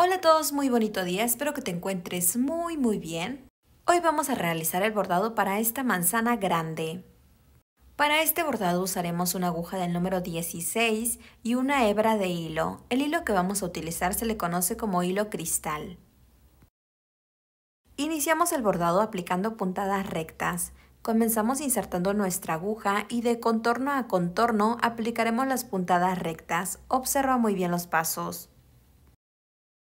Hola a todos, muy bonito día, espero que te encuentres muy muy bien. Hoy vamos a realizar el bordado para esta manzana grande. Para este bordado usaremos una aguja del número 16 y una hebra de hilo. El hilo que vamos a utilizar se le conoce como hilo cristal. Iniciamos el bordado aplicando puntadas rectas. Comenzamos insertando nuestra aguja y de contorno a contorno aplicaremos las puntadas rectas. Observa muy bien los pasos.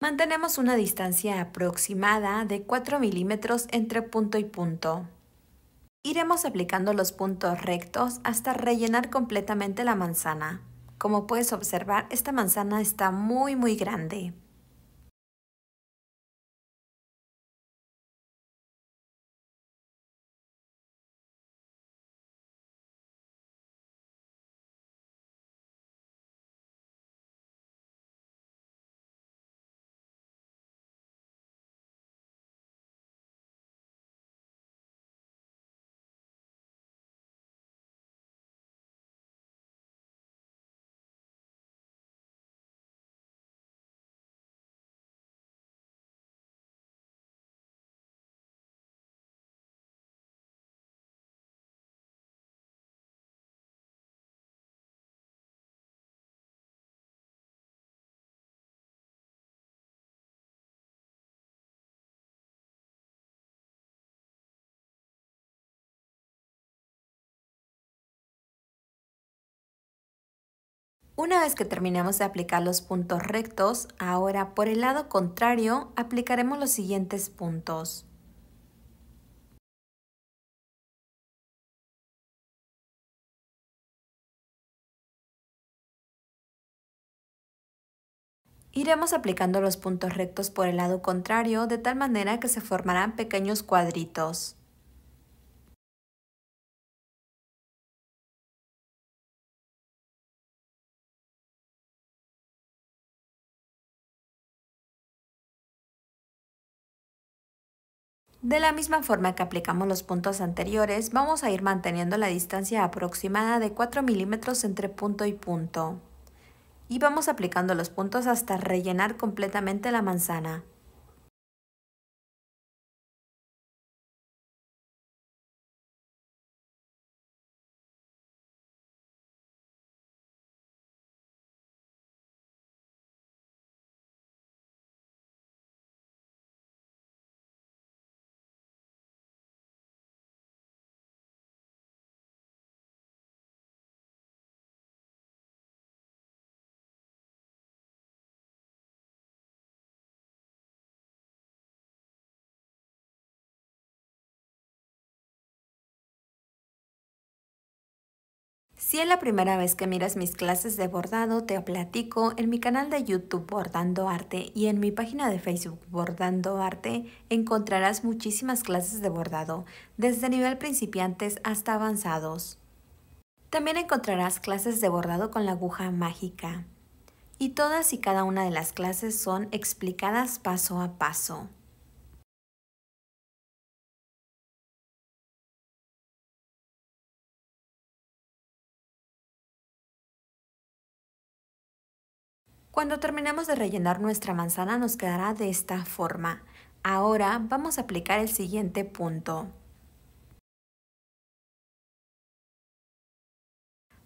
Mantenemos una distancia aproximada de 4 milímetros entre punto y punto. Iremos aplicando los puntos rectos hasta rellenar completamente la manzana. Como puedes observar, esta manzana está muy muy grande. Una vez que terminemos de aplicar los puntos rectos, ahora por el lado contrario aplicaremos los siguientes puntos. Iremos aplicando los puntos rectos por el lado contrario de tal manera que se formarán pequeños cuadritos. De la misma forma que aplicamos los puntos anteriores, vamos a ir manteniendo la distancia aproximada de 4 milímetros entre punto y punto. Y vamos aplicando los puntos hasta rellenar completamente la manzana. Si es la primera vez que miras mis clases de bordado, te platico en mi canal de YouTube Bordando Arte y en mi página de Facebook Bordando Arte encontrarás muchísimas clases de bordado, desde nivel principiantes hasta avanzados. También encontrarás clases de bordado con la aguja mágica. Y todas y cada una de las clases son explicadas paso a paso. Cuando terminemos de rellenar nuestra manzana nos quedará de esta forma. Ahora vamos a aplicar el siguiente punto.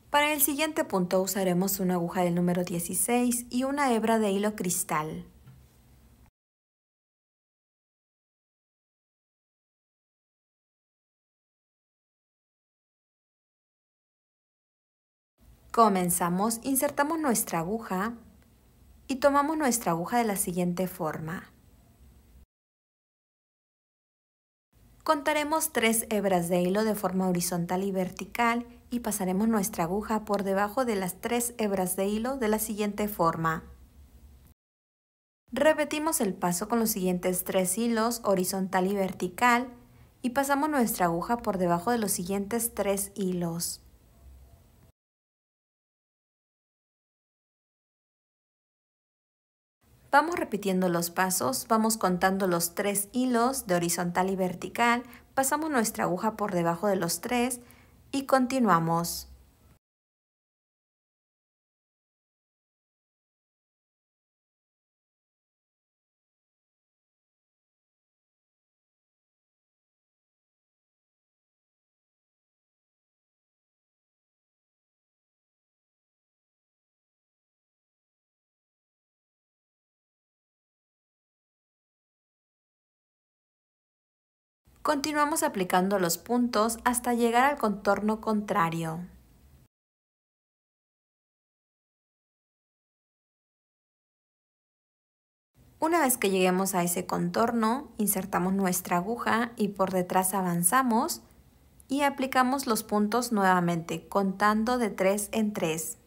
Para el siguiente punto usaremos una aguja del número 16 y una hebra de hilo cristal. Comenzamos, insertamos nuestra aguja y tomamos nuestra aguja de la siguiente forma. Contaremos tres hebras de hilo de forma horizontal y vertical y pasaremos nuestra aguja por debajo de las tres hebras de hilo de la siguiente forma. Repetimos el paso con los siguientes tres hilos horizontal y vertical y pasamos nuestra aguja por debajo de los siguientes tres hilos. Vamos repitiendo los pasos, vamos contando los tres hilos de horizontal y vertical, pasamos nuestra aguja por debajo de los tres y continuamos. Continuamos aplicando los puntos hasta llegar al contorno contrario. Una vez que lleguemos a ese contorno, insertamos nuestra aguja y por detrás avanzamos y aplicamos los puntos nuevamente, contando de 3 en 3.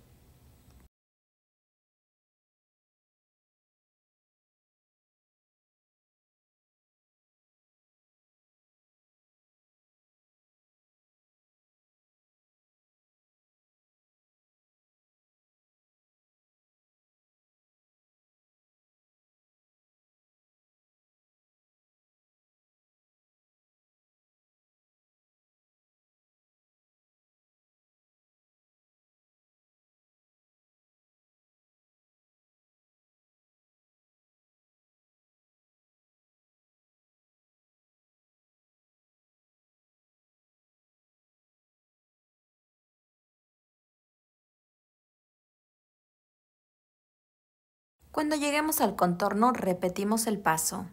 Cuando lleguemos al contorno repetimos el paso.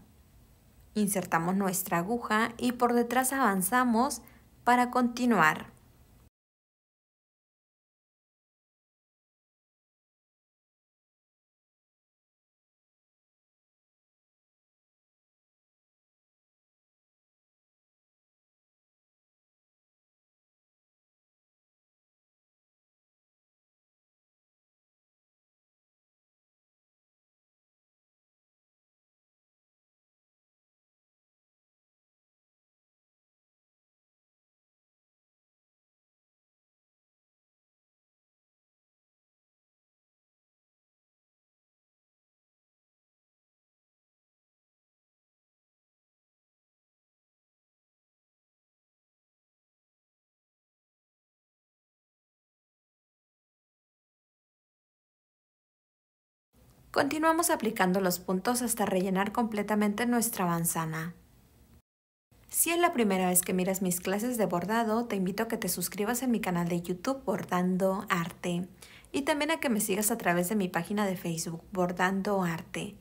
Insertamos nuestra aguja y por detrás avanzamos para continuar. Continuamos aplicando los puntos hasta rellenar completamente nuestra manzana. Si es la primera vez que miras mis clases de bordado, te invito a que te suscribas en mi canal de YouTube Bordando Arte y también a que me sigas a través de mi página de Facebook Bordando Arte.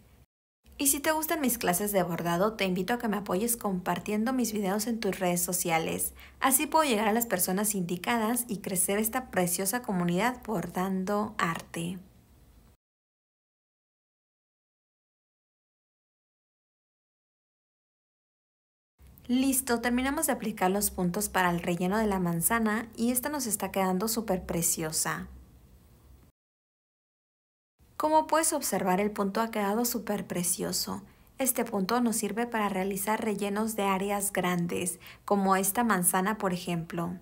Y si te gustan mis clases de bordado, te invito a que me apoyes compartiendo mis videos en tus redes sociales. Así puedo llegar a las personas indicadas y crecer esta preciosa comunidad bordando arte. Listo, terminamos de aplicar los puntos para el relleno de la manzana y esta nos está quedando súper preciosa. Como puedes observar, el punto ha quedado súper precioso. Este punto nos sirve para realizar rellenos de áreas grandes, como esta manzana por ejemplo.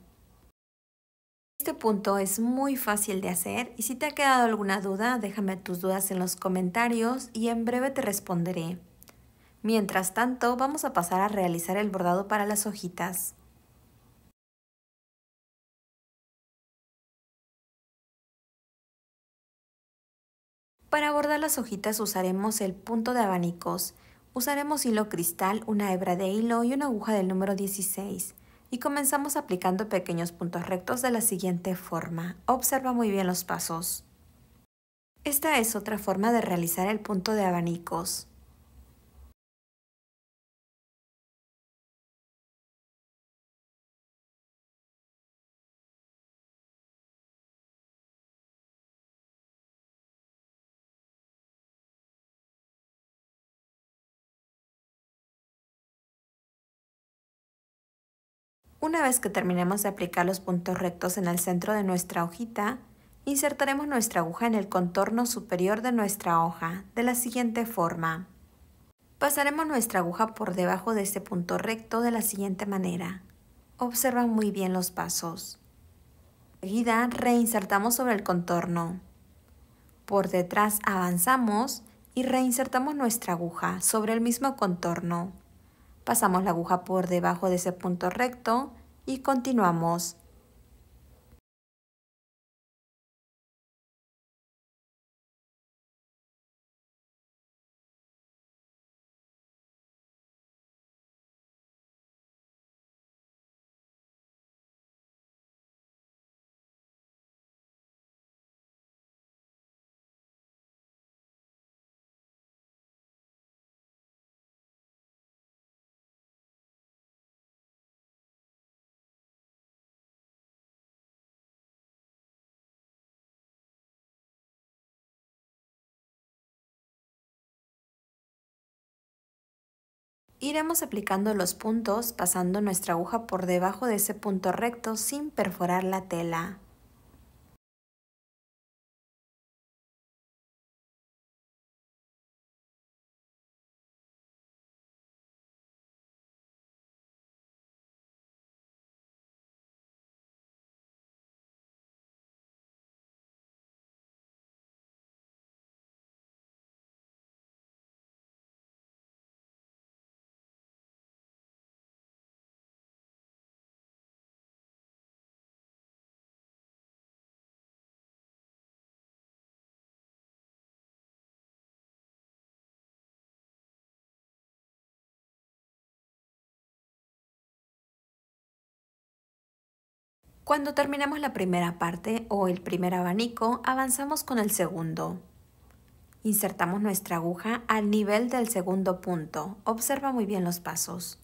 Este punto es muy fácil de hacer y si te ha quedado alguna duda, déjame tus dudas en los comentarios y en breve te responderé. Mientras tanto, vamos a pasar a realizar el bordado para las hojitas. Para bordar las hojitas usaremos el punto de abanicos. Usaremos hilo cristal, una hebra de hilo y una aguja del número 16. Y comenzamos aplicando pequeños puntos rectos de la siguiente forma. Observa muy bien los pasos. Esta es otra forma de realizar el punto de abanicos. Una vez que terminemos de aplicar los puntos rectos en el centro de nuestra hojita, insertaremos nuestra aguja en el contorno superior de nuestra hoja, de la siguiente forma. Pasaremos nuestra aguja por debajo de este punto recto de la siguiente manera. Observa muy bien los pasos. Seguida reinsertamos sobre el contorno. Por detrás avanzamos y reinsertamos nuestra aguja sobre el mismo contorno. Pasamos la aguja por debajo de ese punto recto y continuamos Iremos aplicando los puntos pasando nuestra aguja por debajo de ese punto recto sin perforar la tela. Cuando terminamos la primera parte o el primer abanico, avanzamos con el segundo. Insertamos nuestra aguja al nivel del segundo punto. Observa muy bien los pasos.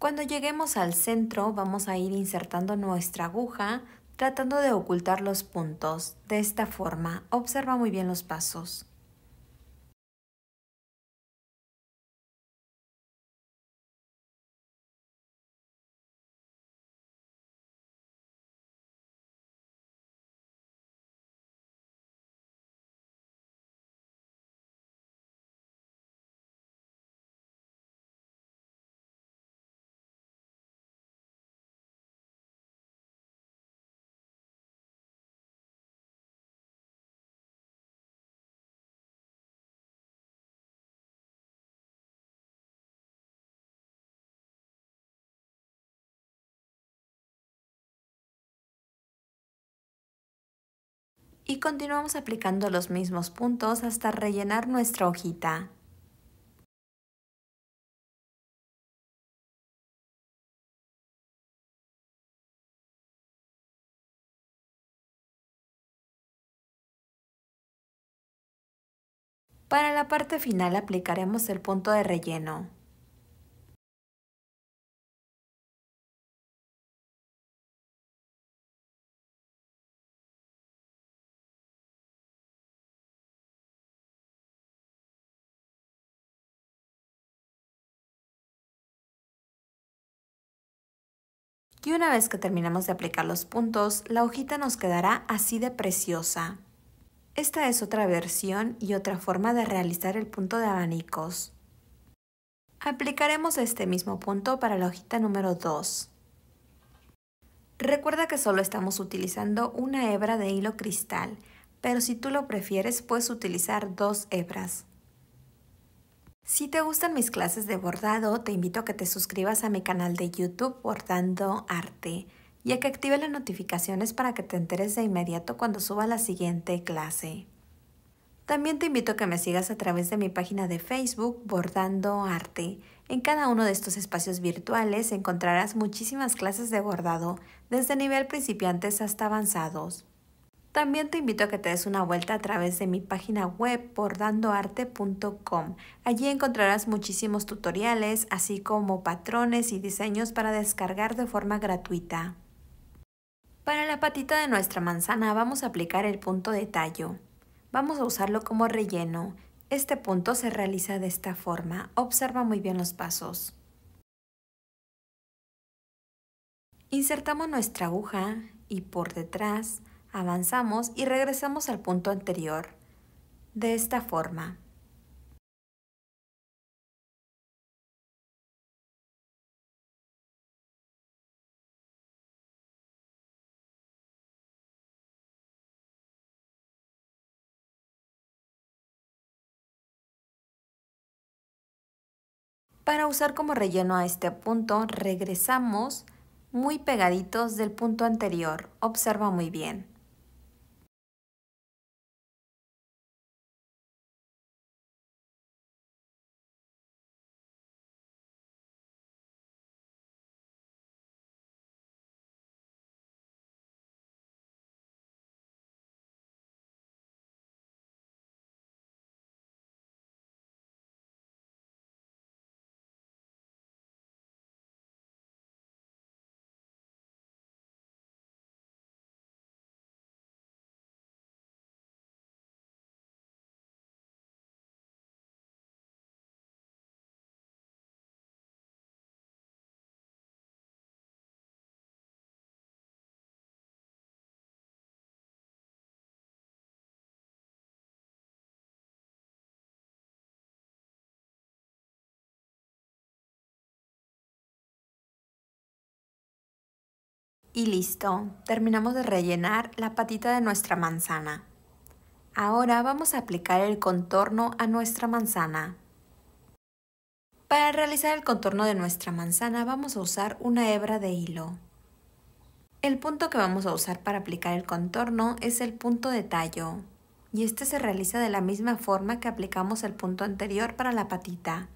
Cuando lleguemos al centro vamos a ir insertando nuestra aguja tratando de ocultar los puntos. De esta forma, observa muy bien los pasos. y continuamos aplicando los mismos puntos hasta rellenar nuestra hojita. Para la parte final aplicaremos el punto de relleno. Y una vez que terminamos de aplicar los puntos, la hojita nos quedará así de preciosa. Esta es otra versión y otra forma de realizar el punto de abanicos. Aplicaremos este mismo punto para la hojita número 2. Recuerda que solo estamos utilizando una hebra de hilo cristal, pero si tú lo prefieres puedes utilizar dos hebras. Si te gustan mis clases de bordado, te invito a que te suscribas a mi canal de YouTube Bordando Arte y a que actives las notificaciones para que te enteres de inmediato cuando suba la siguiente clase. También te invito a que me sigas a través de mi página de Facebook Bordando Arte. En cada uno de estos espacios virtuales encontrarás muchísimas clases de bordado, desde nivel principiantes hasta avanzados. También te invito a que te des una vuelta a través de mi página web bordandoarte.com. Allí encontrarás muchísimos tutoriales, así como patrones y diseños para descargar de forma gratuita. Para la patita de nuestra manzana vamos a aplicar el punto de tallo. Vamos a usarlo como relleno. Este punto se realiza de esta forma. Observa muy bien los pasos. Insertamos nuestra aguja y por detrás Avanzamos y regresamos al punto anterior, de esta forma. Para usar como relleno a este punto, regresamos muy pegaditos del punto anterior. Observa muy bien. Y listo, terminamos de rellenar la patita de nuestra manzana. Ahora vamos a aplicar el contorno a nuestra manzana. Para realizar el contorno de nuestra manzana vamos a usar una hebra de hilo. El punto que vamos a usar para aplicar el contorno es el punto de tallo y este se realiza de la misma forma que aplicamos el punto anterior para la patita.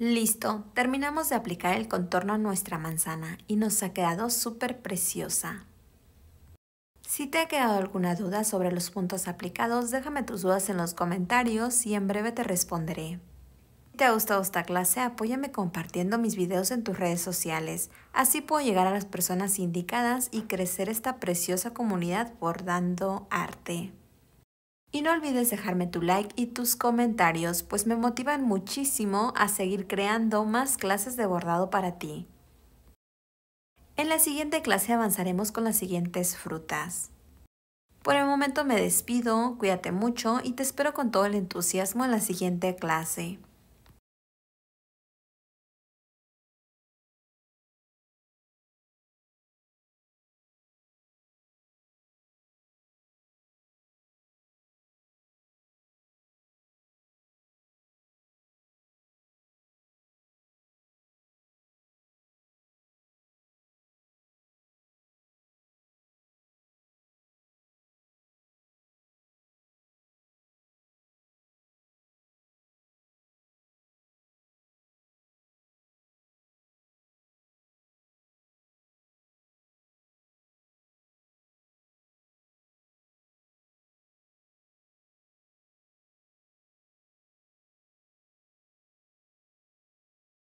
Listo, terminamos de aplicar el contorno a nuestra manzana y nos ha quedado súper preciosa. Si te ha quedado alguna duda sobre los puntos aplicados, déjame tus dudas en los comentarios y en breve te responderé. Si te ha gustado esta clase, apóyame compartiendo mis videos en tus redes sociales. Así puedo llegar a las personas indicadas y crecer esta preciosa comunidad bordando arte. Y no olvides dejarme tu like y tus comentarios, pues me motivan muchísimo a seguir creando más clases de bordado para ti. En la siguiente clase avanzaremos con las siguientes frutas. Por el momento me despido, cuídate mucho y te espero con todo el entusiasmo en la siguiente clase.